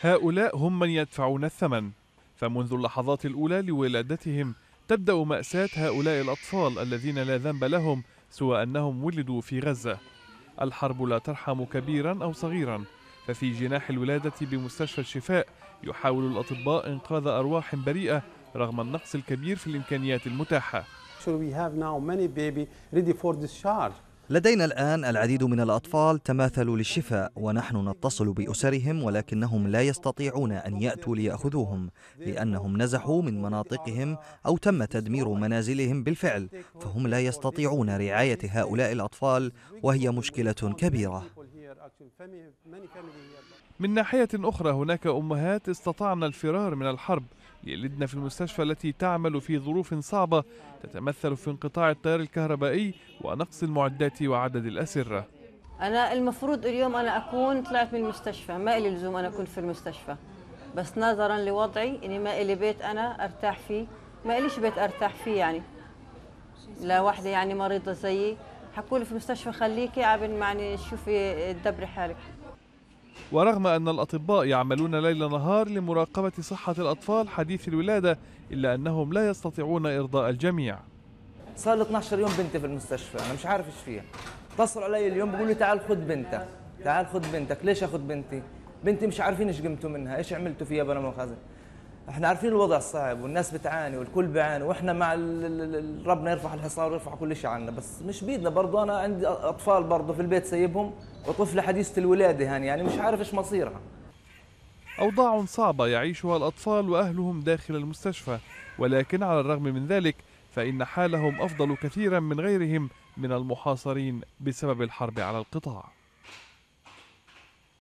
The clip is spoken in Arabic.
هؤلاء هم من يدفعون الثمن فمنذ اللحظات الأولى لولادتهم تبدأ مأساة هؤلاء الأطفال الذين لا ذنب لهم سوى أنهم ولدوا في غزة الحرب لا ترحم كبيرا أو صغيرا ففي جناح الولادة بمستشفى الشفاء يحاول الأطباء إنقاذ أرواح بريئة رغم النقص الكبير في الإمكانيات المتاحة. لدينا الآن العديد من الأطفال تماثلوا للشفاء ونحن نتصل بأسرهم ولكنهم لا يستطيعون أن يأتوا ليأخذوهم لأنهم نزحوا من مناطقهم أو تم تدمير منازلهم بالفعل فهم لا يستطيعون رعاية هؤلاء الأطفال وهي مشكلة كبيرة من ناحية أخرى هناك أمهات استطعن الفرار من الحرب يلدن في المستشفى التي تعمل في ظروف صعبة تتمثل في انقطاع التيار الكهربائي ونقص المعدات وعدد الأسرة أنا المفروض اليوم أنا أكون طلعت من المستشفى ما إلي لزوم أنا أكون في المستشفى بس نظرا لوضعي إني ما إلي بيت أنا أرتاح فيه ما إليش بيت أرتاح فيه يعني لا واحدة يعني مريضة زيي حكولي في المستشفى خليكي عبين معني شوفي تدبري حالك ورغم أن الأطباء يعملون ليل نهار لمراقبة صحة الأطفال حديث الولادة إلا أنهم لا يستطيعون إرضاء الجميع صار لي 12 يوم بنتي في المستشفى أنا مش عارف إيش فيها اتصلوا علي اليوم بيقولوا لي تعال خد بنتك تعال خد بنتك ليش أخد بنتي بنتي مش عارفين إيش قمتوا منها إيش عملتوا فيها بلا مؤاخذة احنا عارفين الوضع صعب والناس بتعاني والكل بيعاني واحنا مع ربنا يرفع الحصار ويرفع كل شيء عنا بس مش بيدنا برضه انا عندي اطفال برضه في البيت سايبهم وطفلة حديثة الولادة هان يعني مش عارف ايش مصيرها أوضاع صعبة يعيشها الأطفال وأهلهم داخل المستشفى ولكن على الرغم من ذلك فإن حالهم أفضل كثيرا من غيرهم من المحاصرين بسبب الحرب على القطاع